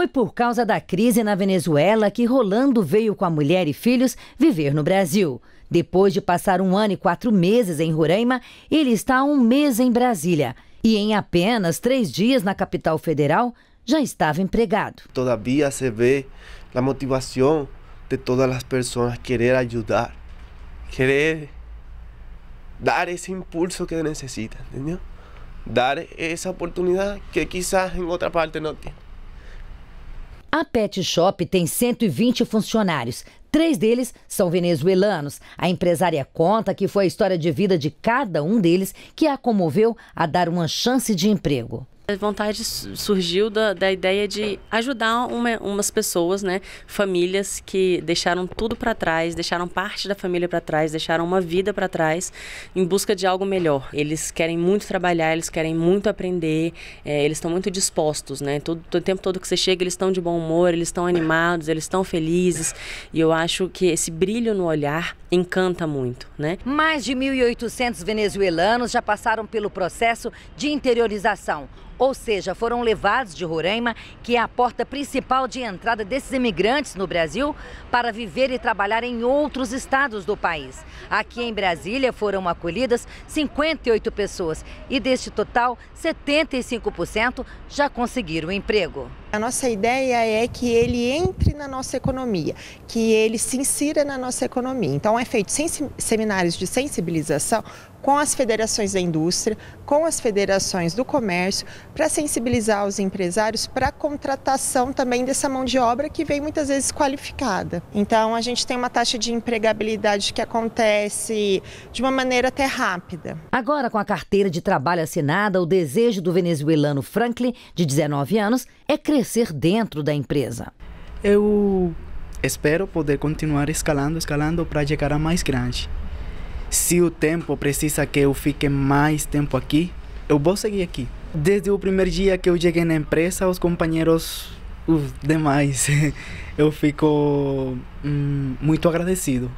Foi por causa da crise na Venezuela que Rolando veio com a mulher e filhos viver no Brasil. Depois de passar um ano e quatro meses em Roraima, ele está há um mês em Brasília. E em apenas três dias na capital federal, já estava empregado. Todavia se vê a motivação de todas as pessoas querer ajudar, querer dar esse impulso que necessita, entendeu? Dar essa oportunidade que quizás em outra parte não tem. A Pet Shop tem 120 funcionários. Três deles são venezuelanos. A empresária conta que foi a história de vida de cada um deles que a comoveu a dar uma chance de emprego. A vontade surgiu da, da ideia de ajudar uma, umas pessoas, né, famílias que deixaram tudo para trás, deixaram parte da família para trás, deixaram uma vida para trás em busca de algo melhor. Eles querem muito trabalhar, eles querem muito aprender, é, eles estão muito dispostos, né? Todo, todo, o tempo todo que você chega, eles estão de bom humor, eles estão animados, eles estão felizes. E eu acho que esse brilho no olhar encanta muito, né? Mais de 1.800 venezuelanos já passaram pelo processo de interiorização. Ou seja, foram levados de Roraima, que é a porta principal de entrada desses imigrantes no Brasil, para viver e trabalhar em outros estados do país. Aqui em Brasília foram acolhidas 58 pessoas e deste total, 75% já conseguiram emprego. A nossa ideia é que ele entre na nossa economia, que ele se insira na nossa economia. Então, é feito seminários de sensibilização com as federações da indústria, com as federações do comércio, para sensibilizar os empresários para a contratação também dessa mão de obra que vem muitas vezes qualificada. Então, a gente tem uma taxa de empregabilidade que acontece de uma maneira até rápida. Agora, com a carteira de trabalho assinada, o desejo do venezuelano Franklin, de 19 anos, é crescer ser dentro da empresa. Eu espero poder continuar escalando, escalando para chegar a mais grande. Se o tempo precisa que eu fique mais tempo aqui, eu vou seguir aqui. Desde o primeiro dia que eu cheguei na empresa, os companheiros, os demais, eu fico hum, muito agradecido